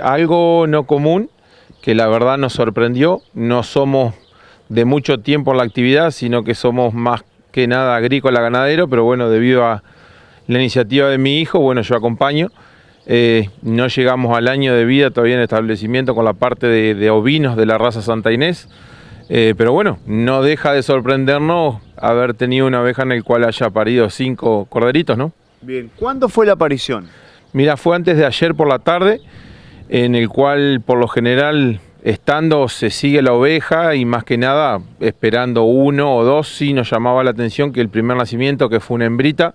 Algo no común que la verdad nos sorprendió, no somos de mucho tiempo en la actividad, sino que somos más que nada agrícola ganadero, pero bueno, debido a la iniciativa de mi hijo, bueno, yo acompaño. Eh, no llegamos al año de vida todavía en el establecimiento con la parte de, ovinos de la raza Santa Inés, eh, pero bueno, no deja de sorprendernos haber tenido una abeja en el cual haya parido cinco corderitos, ¿no? Bien, ¿cuándo fue la aparición? Mira, fue antes de ayer por la tarde en el cual por lo general estando se sigue la oveja y más que nada esperando uno o dos, sí nos llamaba la atención que el primer nacimiento, que fue una hembrita,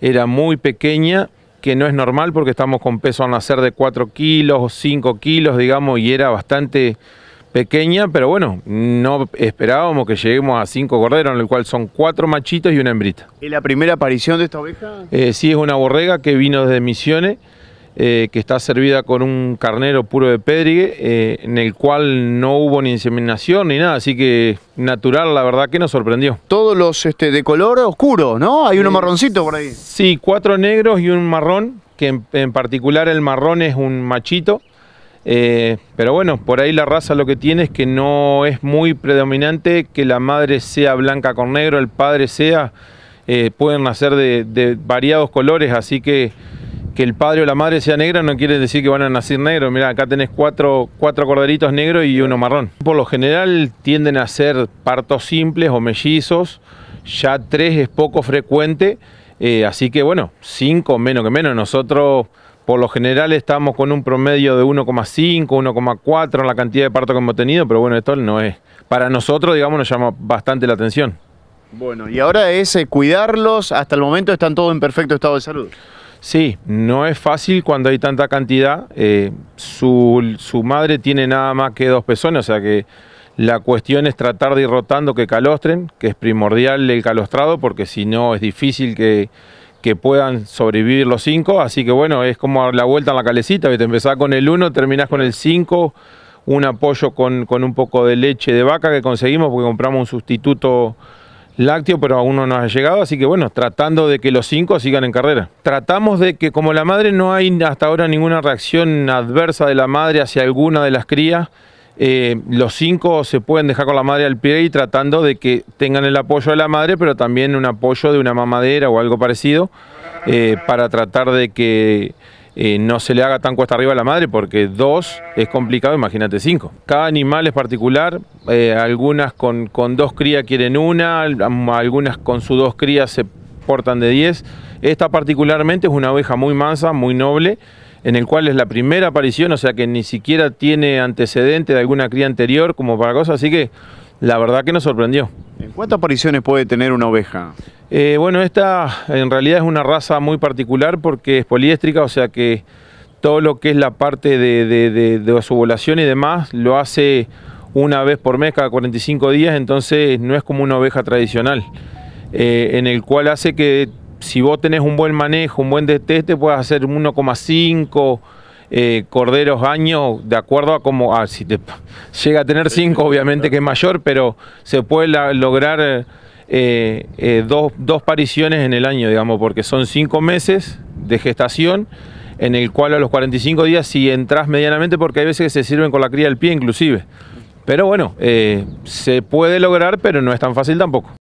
era muy pequeña, que no es normal porque estamos con peso al nacer de 4 kilos o 5 kilos, digamos, y era bastante pequeña, pero bueno, no esperábamos que lleguemos a cinco corderos, en el cual son cuatro machitos y una hembrita. ¿Y la primera aparición de esta oveja? Eh, sí, es una borrega que vino desde Misiones. Eh, que está servida con un carnero puro de Pedrigue, eh, en el cual no hubo ni inseminación ni nada, así que natural, la verdad que nos sorprendió. Todos los este, de color oscuro, ¿no? Hay uno eh, marroncito por ahí. Sí, cuatro negros y un marrón, que en, particular el marrón es un machito. pero bueno, por ahí la raza lo que tiene es que no es muy predominante que la madre sea blanca con negro, el padre sea, pueden nacer de variados colores, así que que el padre o la madre sea negra no quiere decir que van a nacer negros. Mira, acá tenés cuatro, corderitos negros y uno marrón. Por lo general tienden a ser partos simples o mellizos. Ya tres es poco frecuente. Eh, así que bueno, cinco menos que menos. Nosotros por lo general estamos con un promedio de 1,5, 1,4 en la cantidad de partos que hemos tenido, pero bueno, esto no es. Para nosotros, digamos, nos llama bastante la atención. Bueno, y ahora es eh, cuidarlos. Hasta el momento están todos en perfecto estado de salud. Sí, no es fácil cuando hay tanta cantidad. Eh, su, madre tiene nada más que dos pezones, o sea que la cuestión es tratar de ir rotando que calostren, que es primordial el calostrado, porque si no es difícil que, que puedan sobrevivir los cinco. Así que bueno, es como dar la vuelta en la calecita, te empezás con el uno, terminás con el cinco, un apoyo con, con un poco de leche de vaca que conseguimos, porque compramos un sustituto lácteo, pero aún no nos ha llegado, así que bueno, tratando de que los cinco sigan en carrera. Tratamos de que como la madre no hay hasta ahora ninguna reacción adversa de la madre hacia alguna de las crías, eh, los cinco se pueden dejar con la madre al pie y tratando de que tengan el apoyo de la madre, pero también un apoyo de una mamadera o algo parecido, eh, para tratar de que eh, no se le haga tan cuesta arriba a la madre porque dos es complicado, imagínate cinco. Cada animal es particular, eh, algunas con, dos crías quieren una, algunas con sus dos crías se portan de diez. Esta particularmente es una oveja muy mansa, muy noble, en el cual es la primera aparición, o sea que ni siquiera tiene antecedente de alguna cría anterior como para cosas, así que la verdad que nos sorprendió. ¿En cuántas apariciones puede tener una oveja? Eh, bueno, esta en realidad es una raza muy particular porque es poliéstrica, o sea que todo lo que es la parte de, su volación y demás lo hace una vez por mes, cada 45 días, entonces no es como una oveja tradicional, eh, en el cual hace que si vos tenés un buen manejo, un buen deteste, puedas hacer 1,5 eh, corderos año, de acuerdo a cómo, ah, si te, llega a tener cinco, obviamente que es mayor, pero se puede lograr eh, eh, dos, dos, pariciones en el año, digamos, porque son cinco meses de gestación, en el cual a los 45 días, si entras medianamente, porque hay veces que se sirven con la cría del pie inclusive. Pero bueno, se puede lograr, pero no es tan fácil tampoco.